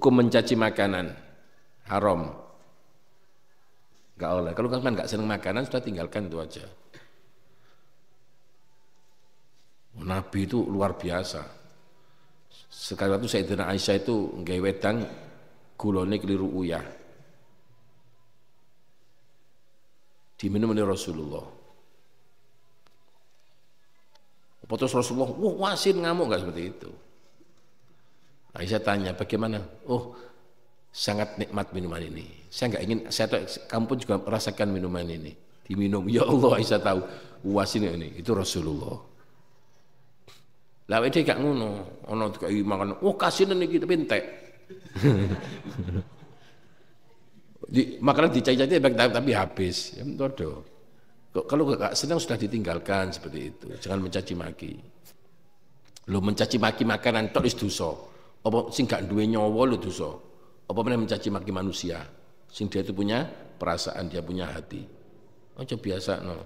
Hukum mencaci makanan haram. Enggak oleh. Kalau kalian enggak senang makanan sudah tinggalkan itu aja. Oh, Nabi itu luar biasa. Sekali waktu Sayyidina Aisyah itu nggawe wedang gulone keliru uyah. Diminum oleh Rasulullah. Potos Rasulullah, wah wasin ngamuk nggak seperti itu. Aisyah tanya, bagaimana? Oh, sangat nikmat minuman ini. Saya nggak ingin, saya tahu, kamu pun juga merasakan minuman ini. Diminum, ya Allah Aisyah tahu, uas ini, ini itu Rasulullah. Lah dia gak ngono, ana dikai makan, oh kasih nih kita entek. Di, makanan dicari-cari tapi habis. Ya mentodo. Kalau gak senang sudah ditinggalkan seperti itu. Jangan mencaci maki. Lo mencaci maki makanan tok is apa sing gak duwe nyawa lho dosa apa meneh mencaci maki manusia sing dia itu punya perasaan dia punya hati aja biasa no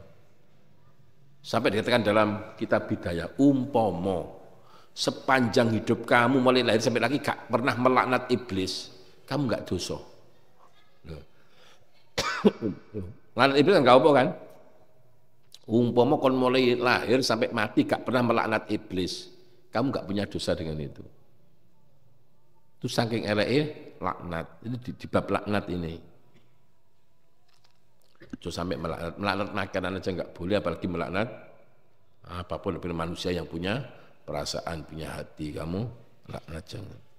sampai dikatakan dalam kitab bidaya umpomo sepanjang hidup kamu mulai lahir sampai lagi gak pernah melaknat iblis kamu gak dosa melaknat iblis kan gak apa kan Umpomo kon mulai lahir sampai mati gak pernah melaknat iblis kamu gak punya dosa dengan itu itu saking eleke laknat ini di, di bab laknat ini itu sampai melaknat, melaknat makanan aja nggak boleh apalagi melaknat apapun lebih manusia yang punya perasaan punya hati kamu laknat jangan